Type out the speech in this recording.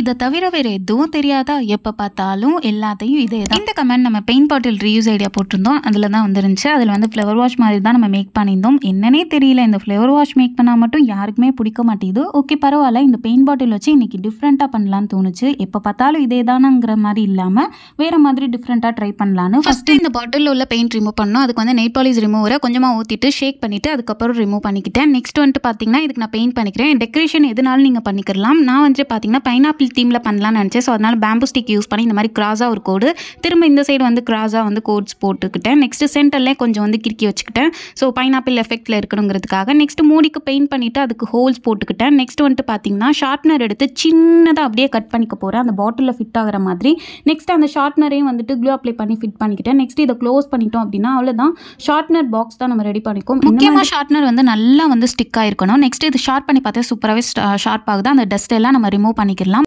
இதை தவிர வேறு எதுவும் தெரியாதா எப்போ பார்த்தாலும் எல்லாத்தையும் இதே தான் இந்த கமெண்ட் நம்ம பெயிண்ட் பாட்டில் ரீயூஸ் ஐடியா போட்டிருந்தோம் அதில் தான் வந்துருந்துச்சு அதில் வந்து ஃப்ளவர் வாஷ் மாதிரி தான் நம்ம மேக் பண்ணியிருந்தோம் என்னன்னே தெரியல இந்த ஃப்ளவர் வாஷ் மேக் பண்ணால் மட்டும் யாருக்குமே பிடிக்க மாட்டேது ஓகே பரவாயில்ல இந்த பெயிண்ட் பாட்டில் வச்சு இன்றைக்கி டிஃப்ரெண்ட்டாக பண்ணலான்னு தோணுச்சு எப்போ பார்த்தாலும் இதே தானங்கிற மாதிரி இல்லாமல் வேறு மாதிரி டிஃப்ரெண்ட்டாக ட்ரை பண்ணலான்னு ஃபஸ்ட்டு இந்த பாட்டிலில் உள்ள பெயிண்ட் ரிமூவ் பண்ணோம் அதுக்கு வந்து நெட் பாலிஷ் ரிமூவரை கொஞ்சமாக ஊற்றிட்டு ஷேக் பண்ணிவிட்டு அதுக்கப்புறம் ரிமூவ் பண்ணிக்கிட்டேன் நெக்ஸ்ட் வந்துட்டு பார்த்தீங்கன்னா இதுக்கு நான் பெயிண்ட் பண்ணிக்கிறேன் டெக்கரேஷன் எதுனாலும் நீங்கள் பண்ணிக்கலாம் நான் வந்துட்டு பார்த்தீங்கன்னா பைனாப் பர்பிள் தீமில் பண்ணலாம்னு நினச்சேன் ஸோ அதனால் பேம்பு ஸ்டிக் யூஸ் பண்ணி இந்த மாதிரி கிராஸாக ஒரு கோடு திரும்ப இந்த சைடு வந்து கிராஸாக வந்து கோட்ஸ் போட்டுக்கிட்டேன் நெக்ஸ்ட் சென்டர்லேயே கொஞ்சம் வந்து கிறுக்கி வச்சுக்கிட்டேன் ஸோ பைனாப்பிள் எஃபெக்ட்டில் இருக்கணுங்கிறதுக்காக நெக்ஸ்ட்டு மூடிக்கு பெயிண்ட் பண்ணிவிட்டு அதுக்கு ஹோல்ஸ் போட்டுக்கிட்டேன் நெக்ஸ்ட் வந்துட்டு பார்த்தீங்கன்னா ஷார்ப்னர் எடுத்து சின்னதாக அப்படியே கட் பண்ணிக்க போகிறேன் அந்த பாட்டிலில் ஃபிட் ஆகிற மாதிரி நெக்ஸ்ட் அந்த ஷார்ப்னரையும் வந்துட்டு க்ளூ அப்ளை பண்ணி ஃபிட் பண்ணிக்கிட்டேன் நெக்ஸ்ட் இதை க்ளோஸ் பண்ணிட்டோம் அப்படின்னா அவ்வளோதான் ஷார்ப்னர் பாக்ஸ் தான் நம்ம ரெடி பண்ணிக்கும் முக்கியமாக ஷார்ப்னர் வந்து நல்லா வந்து ஸ்டிக் ஆகிருக்கணும் நெக்ஸ்ட் இது ஷார்ப் பண்ணி பார்த்தா சூப்பராகவே ஷார்ப் ஆகுது அந்த டஸ்ட் எல்லாம் நம்ம ரிமூவ் பண்ணிக்கலாம்